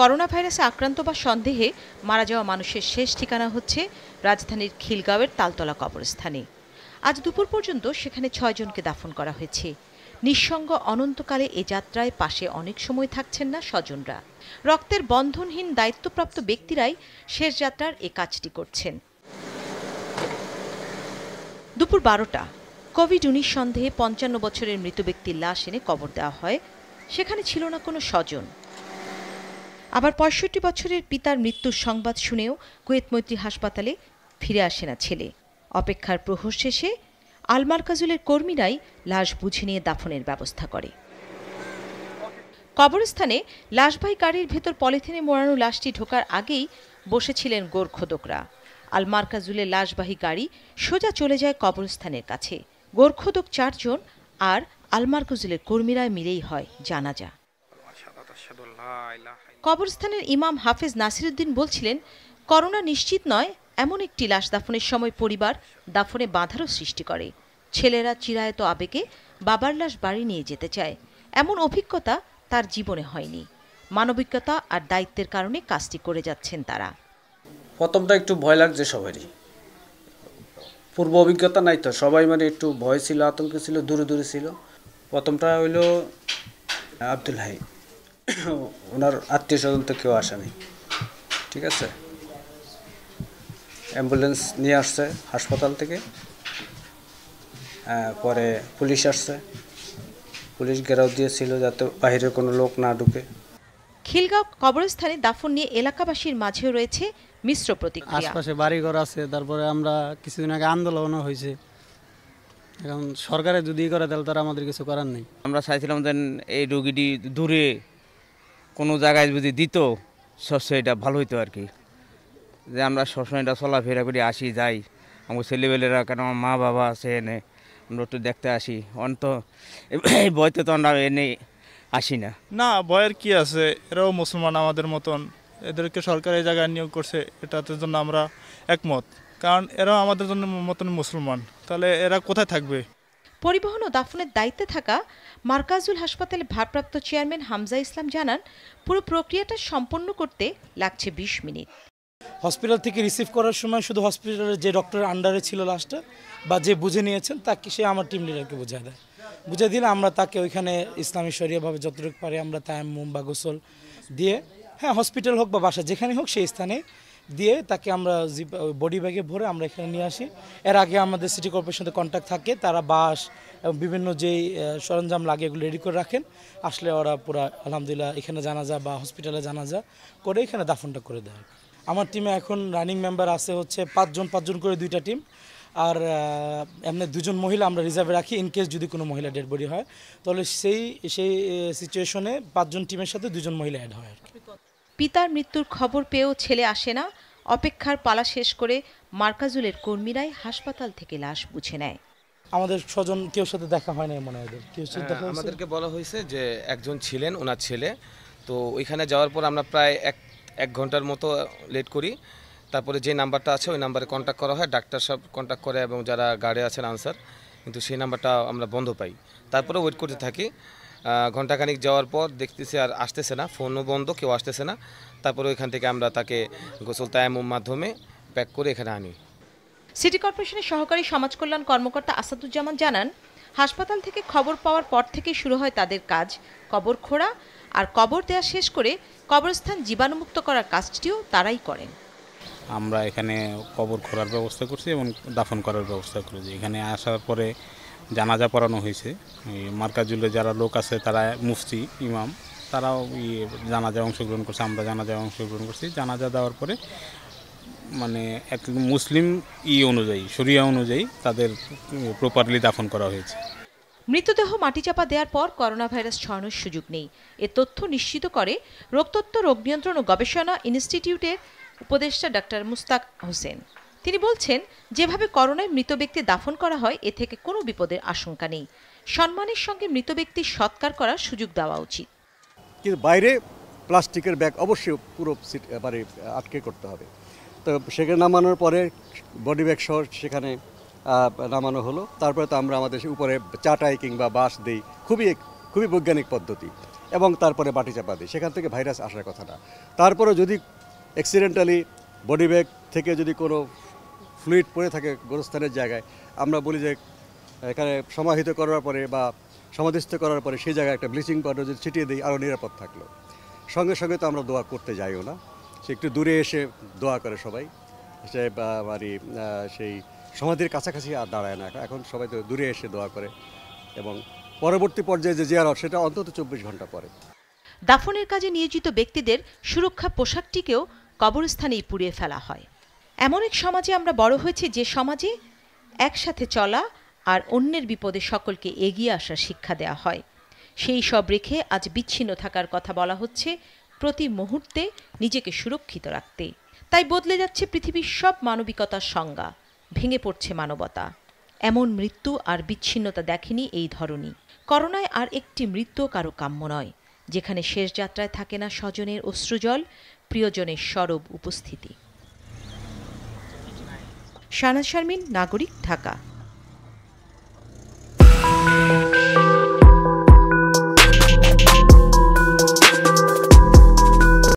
corona ভাইরাসে আক্রান্ত বা সন্দেহে মারা যাওয়া মানুষের শেষ ঠিকানা হচ্ছে রাজধানীর খিলগাঁওয়ের তালতলা কবরস্থানে আজ দুপুর পর্যন্ত সেখানে ছয়জনকে দাফন করা হয়েছে নিঃসঙ্গ অনন্তকালে এ যাত্রায় পাশে অনেক সময় থাকছেন না স্বজনরা রক্তের বন্ধনহীন দায়িত্বপ্রাপ্ত ব্যক্তিরাই শেষ যাত্রার এ কাজটি করছেন দুপুর বারোটা কোভিড উনিশ সন্দেহে পঞ্চান্ন বছরের মৃত ব্যক্তির লাশ এনে কবর দেওয়া হয় সেখানে ছিল না কোনো স্বজন আবার পঁয়ষট্টি বছরের পিতার মৃত্যুর সংবাদ শুনেও কুয়েতমৈত্রী হাসপাতালে ফিরে আসে না ছেলে অপেক্ষার প্রহর শেষে আলমারকাজুলের কর্মীরাই লাশ বুঝে নিয়ে দাফনের ব্যবস্থা করে কবরস্থানে লাশবাহী গাড়ির ভেতর পলিথিনে মোড়ানো লাশটি ঢোকার আগেই বসেছিলেন আলমার আলমারকাজুলের লাশবাহী গাড়ি সোজা চলে যায় কবরস্থানের কাছে গোর্খদোক চারজন আর আলমারকাজুলের কর্মীরা মিলেই হয় জানাজা কবরস্থানের ইমাম হাফেজ নাসিরুদ্দিন বলছিলেন করোনা নিশ্চিত নয় এমন একটি লাশ দাফনের সময় পরিবার দাফনে বাধারও সৃষ্টি করে ছেলেরা চিরায়ত আবেগে বাবার লাশ বাড়ি নিয়ে যেতে চায় এমন অভিজ্ঞতা তার জীবনে হয়নি মানবিকতা আর দায়িত্বের কারণে কাজটি করে যাচ্ছেন তারা প্রথমটা একটু ভয় লাগছে সবারই পূর্ব অভিজ্ঞতা নাই তো সবাই মানে একটু ভয় ছিল আতঙ্ক ছিল দূরে দূরে ছিল প্রথমটা হইল আব্দুল হাই ওনার আত্মীয় স্বজন তো কেউ আসেনি ঠিক আছে অ্যাম্বুলেন্স নিয়ে আসছে হাসপাতাল থেকে হ্যাঁ, পরে পুলিশ আসছে পুলিশ ঘেরাও দিয়েছিল যাতে বাইরে কোনো লোক না ঢুকে খিলগাঁও কবরস্থানে দাফন নিয়ে এলাকাবাসীর মাঝেও রয়েছে মিশ্র প্রতিক্রিয়া আশপাশে বাড়িঘর আছে তারপরে আমরা কিছুদিন আগে আন্দোলনও হয়েছে এখন সরকারে যদি করে তাহলে তারা আমাদের কিছু করার নেই আমরা চাইছিলাম দেন এই রুগীটি দূরে কোনো জায়গায় যদি দিত শস্য এটা ভালো হইতো আর কি যে আমরা সবসময় এটা চলাফেরা করে আসি যাই আমার ছেলেবেলেরা কেন আমার মা বাবা আছে এনে আমরা একটু দেখতে আসি অন্ত এই বয়তে তো আমরা এনে আসি না না বয়ের কি আছে এরাও মুসলমান আমাদের মতন এদেরকে সরকার এই জায়গায় নিয়োগ করছে এটাতে জন্য আমরা একমত কারণ এরাও আমাদের জন্য মতন মুসলমান তাহলে এরা কোথায় থাকবে পরিবহন ও দাফনের দায়িত্বে থাকা মার্কাজুল হাসপাতালের ভারপ্রাপ্ত চেয়ারম্যান হামজা ইসলাম জানান পুরো প্রক্রিয়াটা সম্পন্ন করতে লাগছে ২০ মিনিট হসপিটাল থেকে রিসিভ করার সময় শুধু হসপিটালের যে ডক্টরের আন্ডারে ছিল লাস্টে বা যে বুঝে নিয়েছেন তাকে সে আমার টিম লিডারকে বোঝায় দেয় বুঝে দিলে আমরা তাকে ওইখানে ইসলামী শরিয়াভাবে যতটুকু পারি আমরা তাই মোম বা গোসল দিয়ে হ্যাঁ হসপিটাল হোক বা বাসা যেখানে হোক সেই স্থানে দিয়ে তাকে আমরা বডি ব্যাগে ভরে আমরা এখানে নিয়ে আসি এর আগে আমাদের সিটি কর্পোরেশনের সাথে কন্ট্যাক্ট থাকে তারা বাস এবং বিভিন্ন যেই সরঞ্জাম লাগে এগুলো রেডি করে রাখেন আসলে ওরা পুরো আলহামদুলিল্লাহ এখানে জানাজা বা হসপিটালে জানাজা করে এখানে দাফনটা করে দেয় আমার টিমে এখন রানিং মেম্বার আছে হচ্ছে পাঁচজন পাঁচজন করে দুইটা টিম আর এমনি দুজন মহিলা আমরা রিজার্ভে রাখি ইন কেস যদি কোনো মহিলা ডেড বডি হয় তাহলে সেই সেই সিচুয়েশনে পাঁচজন টিমের সাথে দুজন মহিলা অ্যাড হয় আর কি পিতার মৃত্যুর খবর পেয়েও ছেলে আসে না অপেক্ষার পালা শেষ করে মার্কাজুলের কর্মীরাই হাসপাতাল থেকে লাশ বুঝে নেয় আমাদের স্বজন কেউ সাথে দেখা হয় না মনে হয় কেউ সাথে আমাদেরকে বলা হয়েছে যে একজন ছিলেন ওনার ছেলে তো ওইখানে যাওয়ার পর আমরা প্রায় এক এক ঘন্টার মতো লেট করি তারপরে যে নাম্বারটা আছে ওই নাম্বারে কন্ট্যাক্ট করা হয় ডাক্তার সব কন্ট্যাক্ট করে এবং যারা গাড়ি আছেন আনসার কিন্তু সেই নাম্বারটা আমরা বন্ধ পাই তারপরে ওয়েট করতে থাকি ঘণ্টাখানিক যাওয়ার পর দেখতেছি আর আসতেছে না ফোনও বন্ধ কেউ আসতেছে না তারপরে ওইখান থেকে আমরা তাকে গোসল তায়ামুম মাধ্যমে প্যাক করে এখানে আনি সিটি কর্পোরেশনের সহকারী সমাজ কল্যাণ কর্মকর্তা আসাদুজ্জামান জানান হাসপাতাল থেকে খবর পাওয়ার পর থেকে শুরু হয় তাদের কাজ কবর খোঁড়া আর কবর দেওয়া শেষ করে কবরস্থান জীবাণুমুক্ত করার কাজটিও তারাই করেন আমরা এখানে কবর খোঁড়ার ব্যবস্থা করছি এবং দাফন করার ব্যবস্থা করেছি এখানে আসার পরে জানাজা পড়ানো হয়েছে মার্কাজুলে যারা লোক আছে তারা মুফতি ইমাম তারাও ইয়ে জানাজায় অংশগ্রহণ করছে আমরা জানাজায় অংশগ্রহণ করছি জানাজা দেওয়ার পরে মানে এক মুসলিম ই অনুযায়ী শরিয়া অনুযায়ী তাদের প্রপারলি দাফন করা হয়েছে মৃতদেহ মাটি চাপা দেওয়ার পর করোনা ভাইরাস ছড়ানোর সুযোগ নেই এ তথ্য নিশ্চিত করে রোগতত্ত্ব রোগ নিয়ন্ত্রণ ও গবেষণা ইনস্টিটিউটের উপদেষ্টা ডাক্তার মুস্তাক হোসেন তিনি বলছেন যেভাবে করোনায় মৃত ব্যক্তি দাফন করা হয় এ থেকে কোনো বিপদের আশঙ্কা নেই সম্মানের সঙ্গে মৃত ব্যক্তির সৎকার করার সুযোগ দেওয়া উচিত কিন্তু বাইরে প্লাস্টিকের ব্যাগ অবশ্যই পুরো মানে আটকে করতে হবে তো সেখানে নামানোর পরে বডি ব্যাগ সহ সেখানে নামানো হলো তারপরে তো আমরা আমাদের উপরে চাটাই কিংবা বাঁশ দিই খুবই খুবই বৈজ্ঞানিক পদ্ধতি এবং তারপরে বাটি চাপা দিই সেখান থেকে ভাইরাস আসার কথা না তারপরে যদি অ্যাক্সিডেন্টালি বডি ব্যাগ থেকে যদি কোনো ফ্লুইড পড়ে থাকে গোরস্থানের জায়গায় আমরা বলি যে এখানে সমাহিত করার পরে বা সমাধিস্থ করার পরে সেই জায়গায় একটা ব্লিচিং পাউডার যদি ছিটিয়ে দিই আরও নিরাপদ থাকলো সঙ্গে সঙ্গে তো আমরা দোয়া করতে যাইও না সে একটু দূরে এসে দোয়া করে সবাই সে মানে সেই সমাধির কাছাকাছি আর দাঁড়ায় না এখন সবাই তো দূরে এসে দোয়া করে এবং পরবর্তী পর্যায়ে যে আর সেটা অন্তত চব্বিশ ঘন্টা পরে দাফনের কাজে নিয়োজিত ব্যক্তিদের সুরক্ষা পোশাকটিকেও কবরস্থানেই পুড়িয়ে ফেলা হয় এমন এক সমাজে আমরা বড় হয়েছি যে সমাজে একসাথে চলা আর অন্যের বিপদে সকলকে এগিয়ে আসার শিক্ষা দেয়া হয় সেই সব রেখে আজ বিচ্ছিন্ন থাকার কথা বলা হচ্ছে প্রতি মুহূর্তে নিজেকে সুরক্ষিত রাখতে তাই বদলে যাচ্ছে পৃথিবীর সব মানবিকতার সংজ্ঞা ভেঙে পড়ছে মানবতা এমন মৃত্যু আর বিচ্ছিন্নতা দেখেনি এই ধরনই করোনায় আর একটি মৃত্যু কারো কাম্য নয় যেখানে শেষ যাত্রায় থাকে না স্বজনের অশ্রুজল প্রিয়জনের সরব উপস্থিতি শানা শারমিন নাগরিক ঢাকা